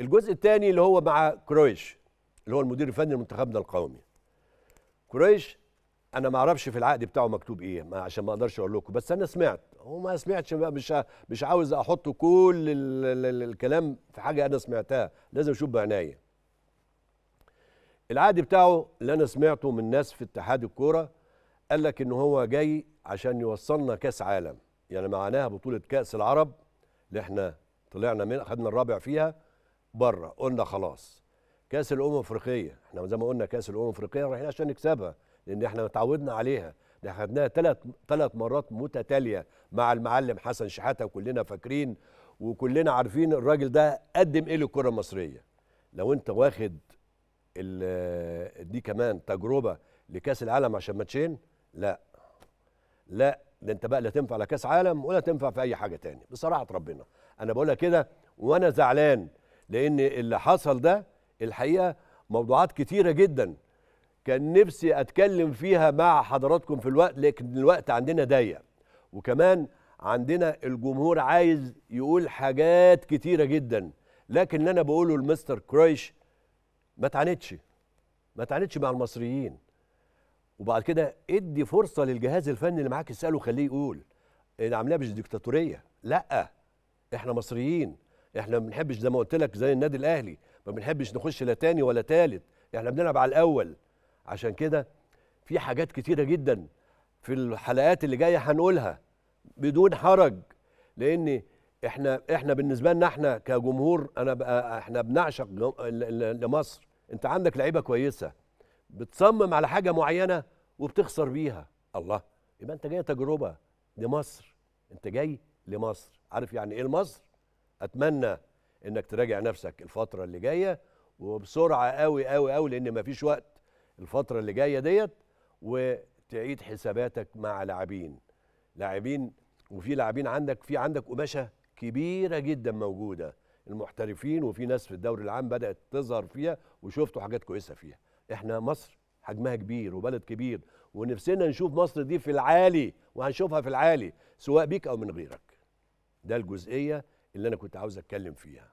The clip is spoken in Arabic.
الجزء الثاني اللي هو مع كرويش اللي هو المدير الفني لمنتخبنا القومي كرويش انا ما اعرفش في العقد بتاعه مكتوب ايه ما عشان ما اقدرش اقول لكم بس انا سمعت وما سمعتش بقى مش مش عاوز احط كل الكلام في حاجه انا سمعتها لازم اشوف بعنايه العقد بتاعه اللي انا سمعته من ناس في اتحاد الكوره قال لك ان هو جاي عشان يوصلنا كاس عالم يعني معناها بطوله كاس العرب اللي احنا طلعنا منها خدنا الرابع فيها بره قلنا خلاص كاس الامم الافريقيه احنا زي ما قلنا كاس الامم الافريقيه رايحين عشان نكسبها لان احنا اتعودنا عليها ده خدناها ثلاث ثلاث مرات متتاليه مع المعلم حسن شحاته وكلنا فاكرين وكلنا عارفين الراجل ده قدم ايه للكره المصريه لو انت واخد دي كمان تجربه لكاس العالم عشان ماتشين لا لا ده انت بقى لا تنفع لكاس كاس عالم ولا تنفع في اي حاجه تاني بصراحه ربنا انا بقولها كده وانا زعلان لان اللي حصل ده الحقيقه موضوعات كتيره جدا كان نفسي اتكلم فيها مع حضراتكم في الوقت لكن الوقت عندنا ضيق وكمان عندنا الجمهور عايز يقول حاجات كتيره جدا لكن اللي انا بقوله لمستر كريش ما تعاندش ما تعاندش مع المصريين وبعد كده ادي فرصه للجهاز الفني اللي معاك اساله خليه يقول اللي عاملاه مش ديكتاتوريه لا احنا مصريين احنا ما بنحبش زي ما قلت لك زي النادي الاهلي ما بنحبش نخش لا تاني ولا تالت احنا بنلعب على الاول عشان كده في حاجات كتيره جدا في الحلقات اللي جايه هنقولها بدون حرج لان احنا احنا بالنسبه لنا احنا كجمهور انا بقى احنا بنعشق لمصر انت عندك لعيبه كويسه بتصمم على حاجه معينه وبتخسر بيها الله يبقى انت جاي تجربه لمصر انت جاي لمصر عارف يعني ايه لمصر اتمنى انك تراجع نفسك الفتره اللي جايه وبسرعه قوي قوي قوي لان مفيش وقت الفتره اللي جايه ديت وتعيد حساباتك مع لاعبين لاعبين وفي لاعبين عندك في عندك قماشه كبيره جدا موجوده المحترفين وفي ناس في الدوري العام بدات تظهر فيها وشفتوا حاجات كويسه فيها احنا مصر حجمها كبير وبلد كبير ونفسنا نشوف مصر دي في العالي وهنشوفها في العالي سواء بيك او من غيرك ده الجزئيه اللي انا كنت عاوز اتكلم فيها